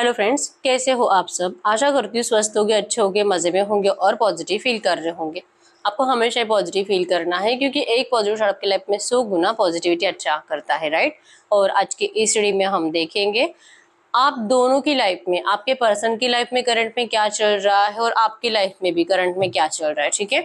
hello friends कैसे हो आप सब आशा करती हूँ स्वस्थ होगे अच्छे होगे मज़े में होंगे और पॉजिटिव फील कर रहे होंगे आपको हमेशा पॉजिटिव फील करना है क्योंकि एक पॉजिटिव शॉट आपके लाइफ में सौ गुना पॉजिटिविटी अच्छा करता है राइट और आज के इस सीढ़ी में हम देखेंगे आप दोनों की लाइफ में आपके पर्सन की लाइफ में करंट में क्या चल रहा है और आपकी लाइफ में भी करंट में क्या चल रहा है ठीक है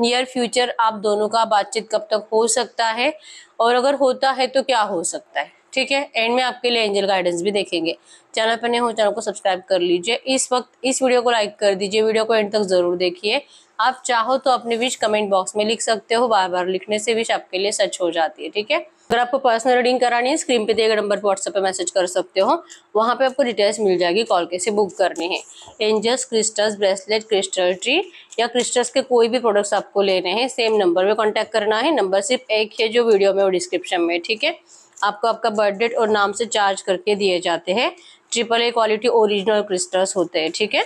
नियर फ्यूचर आप दोनों का बातचीत कब तक हो सकता है और अगर होता है तो क्या हो सकता है ठीक है एंड में आपके लिए एंजल गाइडेंस भी देखेंगे चैनल पर नहीं हो चैनल को सब्सक्राइब कर लीजिए इस वक्त इस वीडियो को लाइक कर दीजिए वीडियो को एंड तक ज़रूर देखिए आप चाहो तो अपने विश कमेंट बॉक्स में लिख सकते हो बार बार लिखने से विश आपके लिए सच हो जाती है ठीक है अगर आपको पर्सनल रीडिंग करानी है स्क्रीन पे दिए गए नंबर पर व्हाट्सएप पे मैसेज कर सकते हो वहाँ पे आपको डिटेल्स मिल जाएगी कॉल कैसे बुक करनी है angels crystals bracelet crystal tree या क्रिस्टल्स के कोई भी प्रोडक्ट्स आपको लेने हैं सेम नंबर पर कॉन्टैक्ट करना है नंबर सिर्फ एक है जो वीडियो में और डिस्क्रिप्शन में ठीक है आपको आपका बर्थडेट और नाम से चार्ज करके दिए जाते हैं triple A quality original crystals होते हैं ठीक है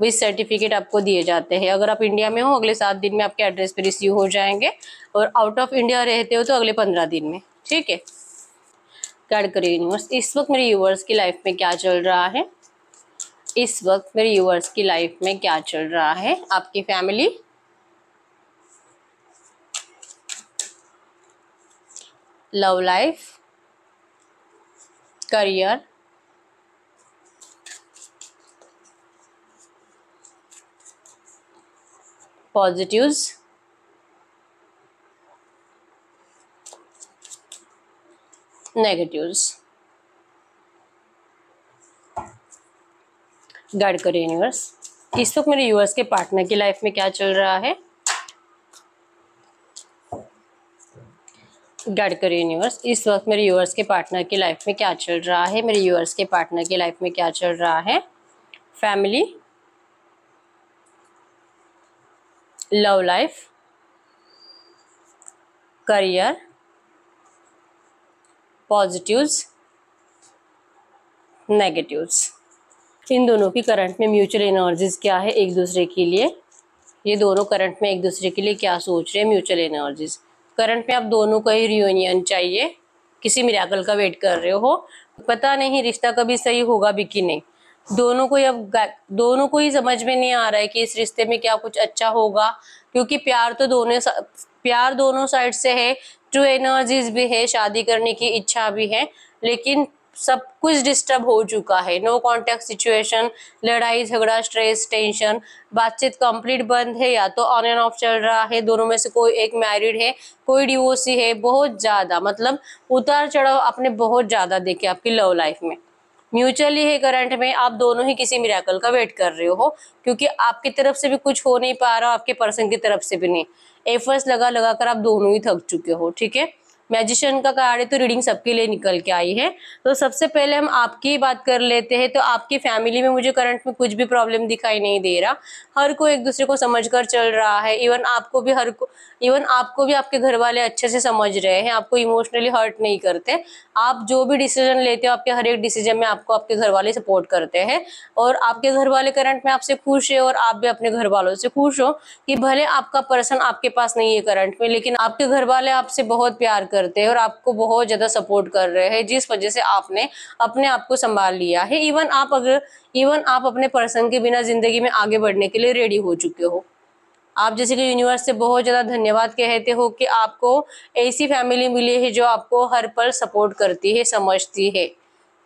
विथ सर्टिफिकेट आपको दिए जाते हैं अगर आप इंडिया में हो अगले सात दिन में आपके एड्रेस पर रिसीव हो जाएंगे और आउट ऑफ इंडिया रहते हो तो अगले पंद्रह दिन में ठीक है कैड करें यूनिवर्स इस वक्त मेरे यूवर्स की लाइफ में क्या चल रहा है इस वक्त मेरे यूवर्स की लाइफ में क्या चल रहा है आपकी family love life career positives negatives guide करिए यूनिवर्स इस वक्त मेरे यूवर्स के पार्टनर की लाइफ में क्या चल रहा है डट करो यूनिवर्स इस वक्त मेरे यूवर्स के पार्टनर की लाइफ में क्या चल रहा है मेरे यूवर्स के पार्टनर की लाइफ में क्या चल रहा है family love life career positives negatives इन दोनों की करंट में म्यूचुअल एनर्जीज क्या है एक दूसरे के लिए ये दोनों करंट में एक दूसरे के लिए क्या सोच रहे हैं म्यूचुअल एनर्जीज़ करंट में आप दोनों का ही रियूनियन चाहिए किसी मिराकल का वेट कर रहे हो पता नहीं रिश्ता कभी सही होगा भी कि नहीं दोनों को ही अब दोनों को ही समझ में नहीं आ रहा है कि इस रिश्ते में क्या कुछ अच्छा होगा क्योंकि प्यार तो दोनों प्यार दोनों साइड से है ट्रू एनर्जीज भी है शादी करने की इच्छा भी है लेकिन सब कुछ डिस्टर्ब हो चुका है नो कॉन्टेक्ट सिचुएशन लड़ाई झगड़ा स्ट्रेस टेंशन बातचीत कंप्लीट बंद है या तो ऑन एंड ऑफ चल रहा है दोनों में से कोई एक मैरिड है कोई डिवोर्सी है बहुत ज़्यादा मतलब उतार चढ़ाव आपने बहुत ज़्यादा देखे आपकी लव लाइफ में म्यूचुअली है करंट में आप दोनों ही किसी मिराकल का वेट कर रहे हो क्योंकि आपकी तरफ से भी कुछ हो नहीं पा रहा आपके पर्सन की तरफ से भी नहीं एफर्ट्स लगा लगा कर आप दोनों ही थक चुके हो ठीक है मैजिशियन का कार्ड है तो रीडिंग सबके लिए निकल के आई है तो सबसे पहले हम आपकी बात कर लेते हैं तो आपकी फैमिली में मुझे करंट में कुछ भी प्रॉब्लम दिखाई नहीं दे रहा हर कोई एक दूसरे को समझ कर चल रहा है इवन आपको भी हर को इवन आपको भी आपके घर वाले अच्छे से समझ रहे हैं आपको इमोशनली हर्ट नहीं करते आप जो भी डिसीजन लेते हो आपके हर एक डिसीजन में आपको आपके घर वाले सपोर्ट करते हैं और आपके घर वाले करंट में आपसे खुश है और आप भी अपने घर वालों से खुश हो कि भले आपका पर्सन आपके पास नहीं है करंट में लेकिन आपके घर वाले आपसे बहुत प्यार करते हैं और आपको बहुत ज़्यादा सपोर्ट कर रहे हैं जिस वजह से आपने अपने आप को संभाल लिया है इवन आप अगर इवन आप अपने पर्सन के बिना ज़िंदगी में आगे बढ़ने के लिए रेडी हो चुके हो आप जैसे कि यूनिवर्स से बहुत ज़्यादा धन्यवाद कहते हो कि आपको ऐसी फैमिली मिली है जो आपको हर पल सपोर्ट करती है समझती है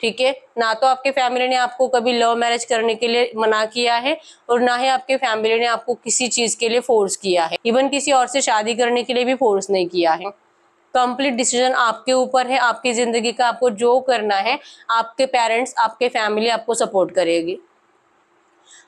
ठीक है ना तो आपके फैमिली ने आपको कभी लव मैरिज करने के लिए मना किया है और ना ही आपके फैमिली ने आपको किसी चीज़ के लिए फोर्स किया है इवन किसी और से शादी करने के लिए भी फोर्स नहीं किया है कंप्लीट डिसीजन आपके ऊपर है आपकी ज़िंदगी का आपको जो करना है आपके पेरेंट्स आपके फैमिली आपको सपोर्ट करेगी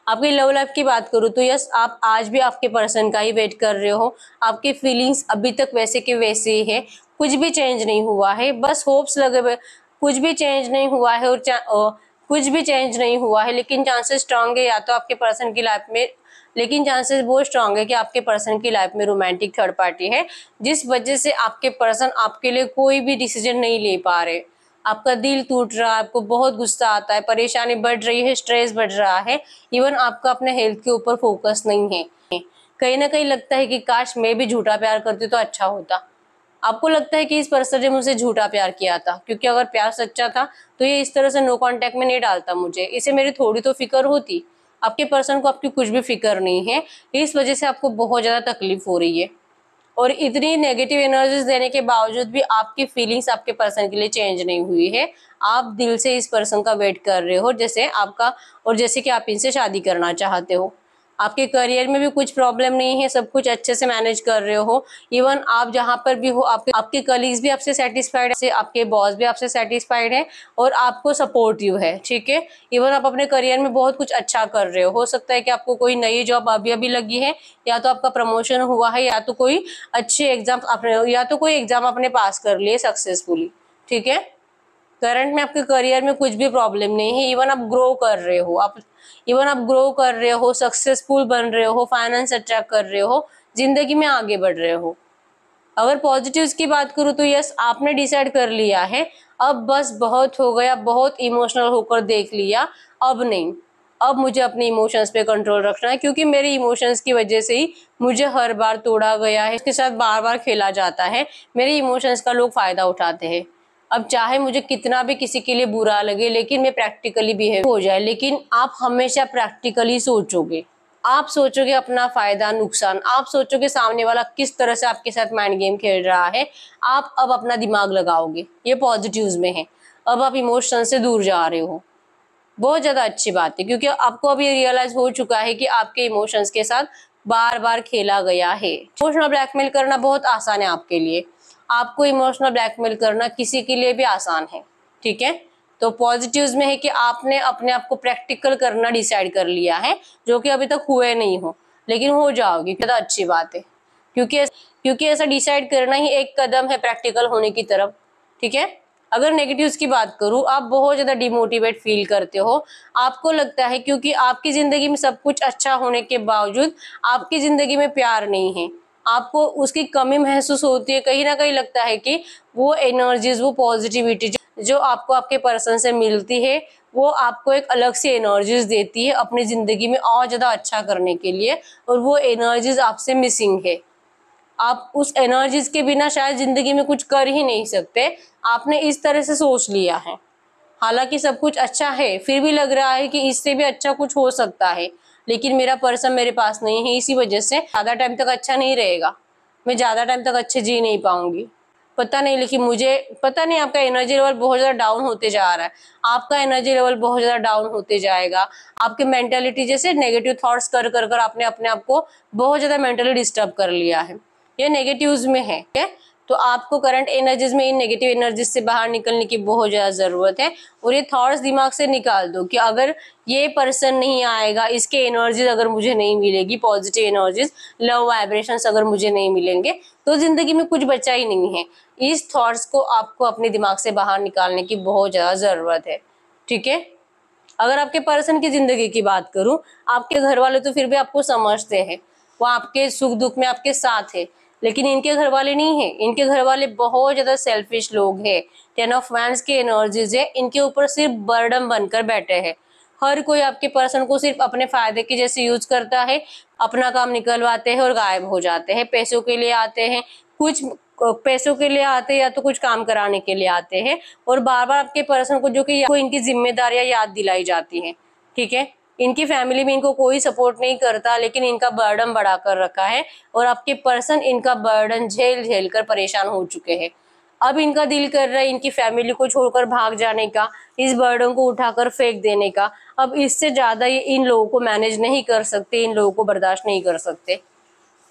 आपकी लव लाइफ की बात करूँ तो यस आप आज भी आपके पर्सन का ही वेट कर रहे हो आपकी फीलिंग्स अभी तक वैसे के वैसे ही है कुछ भी चेंज नहीं हुआ है बस होप्स लगे हुए कुछ भी चेंज नहीं हुआ है और कुछ भी चेंज नहीं हुआ है लेकिन चांसेस स्ट्रांग है या तो आपके पर्सन की लाइफ में लेकिन चांसेस बहुत स्ट्रांग है कि आपके पर्सन की लाइफ में रोमांटिक थर्ड पार्टी है जिस वजह से आपके पर्सन आपके लिए कोई भी डिसीजन नहीं ले पा रहे आपका दिल टूट रहा है आपको बहुत गुस्सा आता है परेशानी बढ़ रही है स्ट्रेस बढ़ रहा है इवन आपका अपने हेल्थ के ऊपर फोकस नहीं है कहीं ना कहीं लगता है कि काश मैं भी झूठा प्यार करती तो अच्छा होता आपको लगता है कि इस पर्सन ने मुझसे झूठा प्यार किया था क्योंकि अगर प्यार सच्चा था तो ये इस तरह से नो कॉन्टैक्ट में नहीं डालता मुझे इसे मेरी थोड़ी तो फिक्र होती आपके पर्सन को आपकी कुछ भी फिक्र नहीं है इस वजह से आपको बहुत ज़्यादा तकलीफ हो रही है और इतनी नेगेटिव एनर्जीज देने के बावजूद भी आपकी फीलिंग्स आपके पर्सन के लिए चेंज नहीं हुई है आप दिल से इस पर्सन का वेट कर रहे हो जैसे आपका और जैसे कि आप इनसे शादी करना चाहते हो आपके करियर में भी कुछ प्रॉब्लम नहीं है सब कुछ अच्छे से मैनेज कर रहे हो इवन आप जहाँ पर भी हो आपके आपके कलीग्स भी आपसे सेटिस्फाइड है आपके बॉस भी आपसे सेटिस्फाइड है और आपको सपोर्टिव है ठीक है इवन आप अपने करियर में बहुत कुछ अच्छा कर रहे हो हो सकता है कि आपको कोई नई जॉब अभी अभी लगी है या तो आपका प्रमोशन हुआ है या तो कोई अच्छे एग्जाम या तो कोई एग्जाम आपने पास कर लिए सक्सेसफुली ठीक है करंट में आपके करियर में कुछ भी प्रॉब्लम नहीं है इवन आप ग्रो कर रहे हो आप इवन आप ग्रो कर रहे हो सक्सेसफुल बन रहे हो फाइनेंस अट्रैक्ट कर रहे हो जिंदगी में आगे बढ़ रहे हो अगर पॉजिटिव्स की बात करूँ तो यस आपने डिसाइड कर लिया है अब बस बहुत हो गया बहुत इमोशनल होकर देख लिया अब नहीं अब मुझे अपने इमोशंस पे कंट्रोल रखना है क्योंकि मेरे इमोशंस की वजह से ही मुझे हर बार तोड़ा गया है उसके साथ बार बार खेला जाता है मेरे इमोशंस का लोग फ़ायदा उठाते हैं अब चाहे मुझे कितना भी किसी के लिए बुरा लगे लेकिन मैं प्रैक्टिकली बिहेव हो जाए लेकिन आप हमेशा प्रैक्टिकली सोचोगे आप सोचोगे अपना फायदा नुकसान आप सोचोगे सामने वाला किस तरह से आपके साथ माइंड गेम खेल रहा है आप अब अपना दिमाग लगाओगे ये पॉजिटिव्स में है अब आप इमोशन से दूर जा रहे हो बहुत ज़्यादा अच्छी बात है क्योंकि आपको अब ये रियलाइज हो चुका है कि आपके इमोशंस के साथ बार बार खेला गया है इमोशनल ब्लैकमेल करना बहुत आसान है आपके लिए आपको इमोशनल ब्लैकमेल करना किसी के लिए भी आसान है ठीक है तो पॉजिटिव्स में है कि आपने अपने आप को प्रैक्टिकल करना डिसाइड कर लिया है जो कि अभी तक हुए नहीं हो लेकिन हो जाओगी ज़्यादा अच्छी बात है क्योंकि क्योंकि ऐसा डिसाइड करना ही एक कदम है प्रैक्टिकल होने की तरफ ठीक है अगर नेगेटिव्स की बात करूँ आप बहुत ज़्यादा डिमोटिवेट फील करते हो आपको लगता है क्योंकि आपकी ज़िंदगी में सब कुछ अच्छा होने के बावजूद आपकी ज़िंदगी में प्यार नहीं है आपको उसकी कमी महसूस होती है कहीं ना कहीं लगता है कि वो एनर्जीज वो पॉजिटिविटी जो, आपको आपके पर्सन से मिलती है वो आपको एक अलग सी एनर्जीज देती है अपनी ज़िंदगी में और ज़्यादा अच्छा करने के लिए और वो एनर्जीज आपसे मिसिंग है आप उस एनर्जीज के बिना शायद ज़िंदगी में कुछ कर ही नहीं सकते आपने इस तरह से सोच लिया है हालांकि सब कुछ अच्छा है फिर भी लग रहा है कि इससे भी अच्छा कुछ हो सकता है लेकिन मेरा पर्सन मेरे पास नहीं है इसी वजह से ज़्यादा टाइम तक अच्छा नहीं रहेगा मैं ज़्यादा टाइम तक अच्छे जी नहीं पाऊंगी पता नहीं लेकिन मुझे पता नहीं आपका एनर्जी लेवल बहुत ज़्यादा डाउन होते जा रहा है आपका एनर्जी लेवल बहुत ज़्यादा डाउन होते जाएगा आपके मेंटेलिटी जैसे नेगेटिव थॉट्स कर कर कर आपने अपने आप को बहुत ज़्यादा मेंटली डिस्टर्ब कर लिया है ये नेगेटिव्स में है ठीक है तो आपको करंट एनर्जीज में इन नेगेटिव एनर्जीज से बाहर निकलने की बहुत ज़्यादा ज़रूरत है और ये थॉट्स दिमाग से निकाल दो कि अगर ये पर्सन नहीं आएगा इसके एनर्जीज अगर मुझे नहीं मिलेगी पॉजिटिव एनर्जीज लव वाइब्रेशन अगर मुझे नहीं मिलेंगे तो ज़िंदगी में कुछ बचा ही नहीं है इस थाट्स को आपको अपने दिमाग से बाहर निकालने की बहुत ज़्यादा ज़रूरत है ठीक है अगर आपके पर्सन की ज़िंदगी की बात करूँ आपके घर वाले तो फिर भी आपको समझते हैं वो आपके सुख दुख में आपके साथ है लेकिन इनके घर वाले नहीं है इनके घर वाले बहुत ज़्यादा सेल्फिश लोग हैं टेन ऑफ वैंस की एनर्जीज है इनके ऊपर सिर्फ बर्डन बनकर बैठे हैं हर कोई आपके पर्सन को सिर्फ अपने फायदे के जैसे यूज करता है अपना काम निकलवाते हैं और गायब हो जाते हैं पैसों के लिए आते हैं कुछ पैसों के लिए आते हैं या तो कुछ काम कराने के लिए आते हैं और बार बार आपके पर्सन को जो कि तो इनकी जिम्मेदारियां याद दिलाई जाती हैं ठीक है इनकी फैमिली भी इनको कोई सपोर्ट नहीं करता लेकिन इनका बर्डन बढ़ा कर रखा है और आपके पर्सन इनका बर्डन झेल झेल कर परेशान हो चुके हैं अब इनका दिल कर रहा है इनकी फैमिली को छोड़कर भाग जाने का इस बर्डन को उठाकर फेंक देने का अब इससे ज़्यादा ये इन लोगों को मैनेज नहीं कर सकते इन लोगों को बर्दाश्त नहीं कर सकते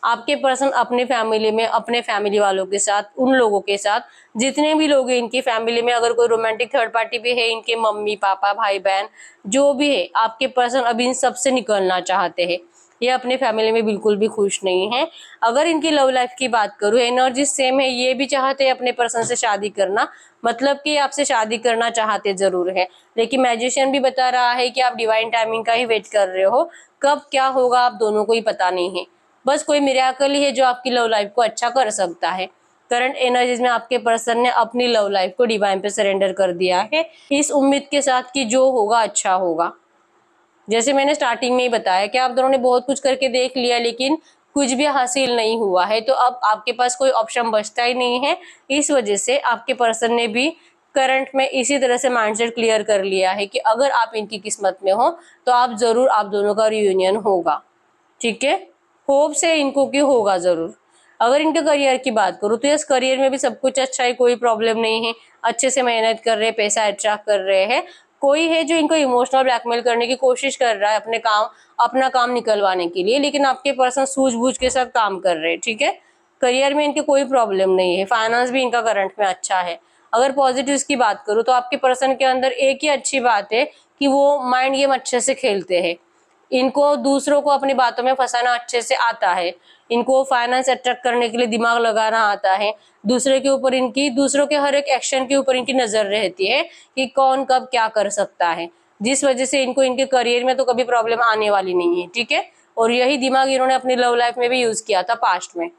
आपके पर्सन अपने फैमिली में अपने फैमिली वालों के साथ उन लोगों के साथ जितने भी लोग हैं इनकी फैमिली में अगर कोई रोमांटिक थर्ड पार्टी भी है इनके मम्मी पापा भाई बहन जो भी है आपके पर्सन अब इन सबसे निकलना चाहते हैं ये अपने फैमिली में बिल्कुल भी खुश नहीं है अगर इनकी लव लाइफ की बात करूँ एनर्जी सेम है ये भी चाहते हैं अपने पर्सन से शादी करना मतलब कि आपसे शादी करना चाहते जरूर है लेकिन मैजिशियन भी बता रहा है कि आप डिवाइन टाइमिंग का ही वेट कर रहे हो कब क्या होगा आप दोनों को ही पता नहीं है बस कोई मिराकल ही है जो आपकी लव लाइफ को अच्छा कर सकता है करंट एनर्जीज में आपके पर्सन ने अपनी लव लाइफ को डिवाइन पे सरेंडर कर दिया है इस उम्मीद के साथ कि जो होगा अच्छा होगा जैसे मैंने स्टार्टिंग में ही बताया कि आप दोनों ने बहुत कुछ करके देख लिया लेकिन कुछ भी हासिल नहीं हुआ है तो अब आपके पास कोई ऑप्शन बचता ही नहीं है इस वजह से आपके पर्सन ने भी करंट में इसी तरह से माइंडसेट क्लियर कर लिया है कि अगर आप इनकी किस्मत में हो तो आप ज़रूर आप दोनों का रियूनियन होगा ठीक है होप से इनको कि होगा ज़रूर अगर इनके करियर की बात करूँ तो यस करियर में भी सब कुछ अच्छा है कोई प्रॉब्लम नहीं है अच्छे से मेहनत कर रहे हैं पैसा अट्रैक्ट कर रहे हैं कोई है जो इनको इमोशनल ब्लैकमेल करने की कोशिश कर रहा है अपने काम अपना काम निकलवाने के लिए लेकिन आपके पर्सन सूझबूझ के साथ काम कर रहे हैं ठीक है करियर में इनके कोई प्रॉब्लम नहीं है फाइनेंस भी इनका करंट में अच्छा है अगर पॉजिटिव्स की बात करूँ तो आपके पर्सन के अंदर एक ही अच्छी बात है कि वो माइंड गेम अच्छे से खेलते हैं इनको दूसरों को अपनी बातों में फंसाना अच्छे से आता है इनको फाइनेंस अट्रैक्ट करने के लिए दिमाग लगाना आता है दूसरे के ऊपर इनकी दूसरों के हर एक एक्शन के ऊपर इनकी नज़र रहती है कि कौन कब क्या कर सकता है जिस वजह से इनको इनके करियर में तो कभी प्रॉब्लम आने वाली नहीं है ठीक है और यही दिमाग इन्होंने अपनी लव लाइफ में भी यूज़ किया था पास्ट में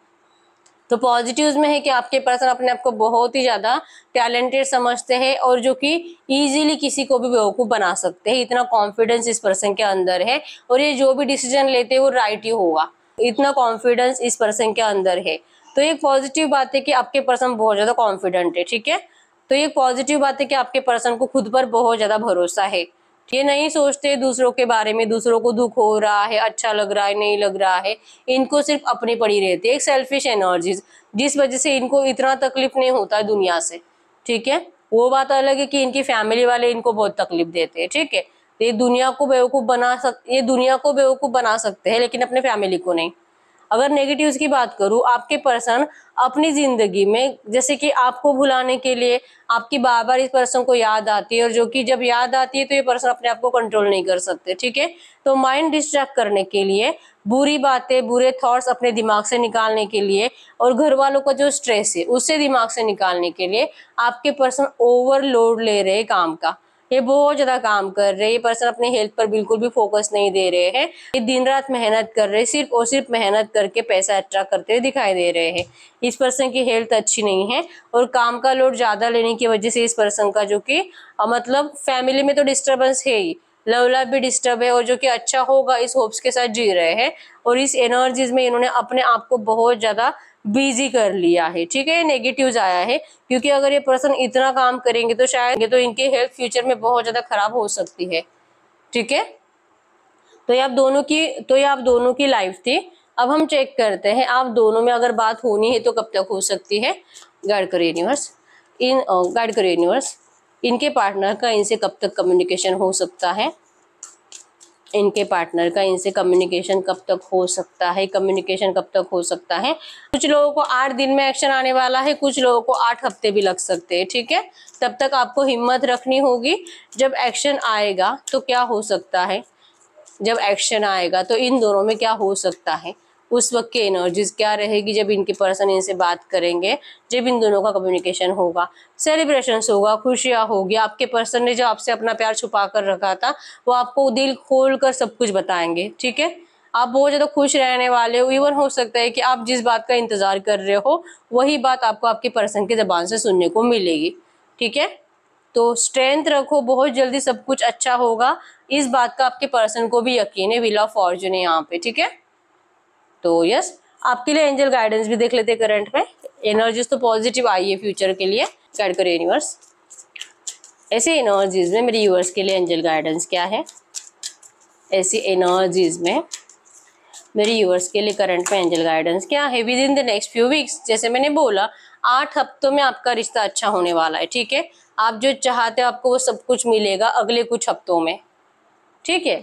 तो पॉजिटिव्स में है कि आपके पर्सन अपने आप को बहुत ही ज़्यादा टैलेंटेड समझते हैं और जो कि इजीली किसी को भी बेवकूफ़ बना सकते हैं इतना कॉन्फिडेंस इस पर्सन के अंदर है और ये जो भी डिसीजन लेते हैं वो राइट ही होगा इतना कॉन्फिडेंस इस पर्सन के अंदर है तो एक पॉजिटिव बात है कि आपके पर्सन बहुत ज़्यादा कॉन्फिडेंट है ठीक है तो ये पॉजिटिव बात है कि आपके पर्सन को खुद पर बहुत ज़्यादा भरोसा है ये नहीं सोचते दूसरों के बारे में दूसरों को दुख हो रहा है अच्छा लग रहा है नहीं लग रहा है इनको सिर्फ अपनी पड़ी रहती है एक सेल्फिश एनर्जी जिस वजह से इनको इतना तकलीफ नहीं होता है दुनिया से ठीक है वो बात अलग है कि इनकी फैमिली वाले इनको बहुत तकलीफ देते हैं ठीक है ये दुनिया को बेवकूफ़ बना सक ये दुनिया को बेवकूफ़ बना सकते हैं लेकिन अपने फैमिली को नहीं अगर नेगेटिव्स की बात करूँ आपके पर्सन अपनी ज़िंदगी में जैसे कि आपको भुलाने के लिए आपकी बार बार इस पर्सन को याद आती है और जो कि जब याद आती है तो ये पर्सन अपने आप को कंट्रोल नहीं कर सकते ठीक है तो माइंड डिस्ट्रैक्ट करने के लिए बुरी बातें बुरे थॉट्स अपने दिमाग से निकालने के लिए और घर वालों का जो स्ट्रेस है उससे दिमाग से निकालने के लिए आपके पर्सन ओवरलोड ले रहे काम का ये बहुत ज़्यादा काम कर रहे हैं ये पर्सन अपने हेल्थ पर बिल्कुल भी फोकस नहीं दे रहे हैं ये दिन रात मेहनत कर रहे हैं सिर्फ और सिर्फ मेहनत करके पैसा अट्रैक्ट करते हुए दिखाई दे रहे हैं इस पर्सन की हेल्थ अच्छी नहीं है और काम का लोड ज़्यादा लेने की वजह से इस पर्सन का जो कि मतलब फैमिली में तो डिस्टर्बेंस है ही लव लाइफ भी डिस्टर्ब है और जो कि अच्छा होगा इस होप्स के साथ जी रहे हैं और इस एनर्जीज में इन्होंने अपने आप को बहुत ज़्यादा बिजी कर लिया है ठीक है नेगेटिव आया है क्योंकि अगर ये पर्सन इतना काम करेंगे तो शायद तो इनके हेल्थ फ्यूचर में बहुत ज़्यादा खराब हो सकती है ठीक है तो ये आप दोनों की तो ये आप दोनों की लाइफ थी अब हम चेक करते हैं आप दोनों में अगर बात होनी है तो कब तक हो सकती है गाइड करो यूनिवर्स इन गाइड करो यूनिवर्स इनके पार्टनर का इनसे कब तक कम्युनिकेशन हो सकता है इनके पार्टनर का इनसे कम्युनिकेशन कब तक हो सकता है कम्युनिकेशन कब तक हो सकता है कुछ लोगों को आठ दिन में एक्शन आने वाला है कुछ लोगों को आठ हफ्ते भी लग सकते हैं ठीक है तब तक आपको हिम्मत रखनी होगी जब एक्शन आएगा तो क्या हो सकता है जब एक्शन आएगा तो इन दोनों में क्या हो सकता है उस वक्त की एनर्जीज क्या रहेगी जब इनके पर्सन इनसे बात करेंगे जब इन दोनों का कम्युनिकेशन होगा सेलिब्रेशन होगा खुशियाँ होगी आपके पर्सन ने जो आपसे अपना प्यार छुपा कर रखा था वो आपको दिल खोल कर सब कुछ बताएंगे ठीक है आप बहुत ज़्यादा खुश रहने वाले हो इवन हो सकता है कि आप जिस बात का इंतज़ार कर रहे हो वही बात आपको आपके पर्सन की ज़बान से सुनने को मिलेगी ठीक है तो स्ट्रेंथ रखो बहुत जल्दी सब कुछ अच्छा होगा इस बात का आपके पर्सन को भी यकीन है विल ऑफ फॉर्चून है यहाँ पे ठीक है तो यस आपके लिए एंजल गाइडेंस भी देख लेते हैं करंट में एनर्जीज तो पॉजिटिव आई है फ्यूचर के लिए गाइड करो यूनिवर्स ऐसी एनर्जीज में मेरे यूवर्स के लिए एंजल गाइडेंस क्या है ऐसी एनर्जीज में मेरे यूवर्स के लिए करंट में एंजल गाइडेंस क्या है within the next few weeks जैसे मैंने बोला आठ हफ्तों में आपका रिश्ता अच्छा होने वाला है ठीक है आप जो चाहते हो आपको वो सब कुछ मिलेगा अगले कुछ हफ्तों में ठीक है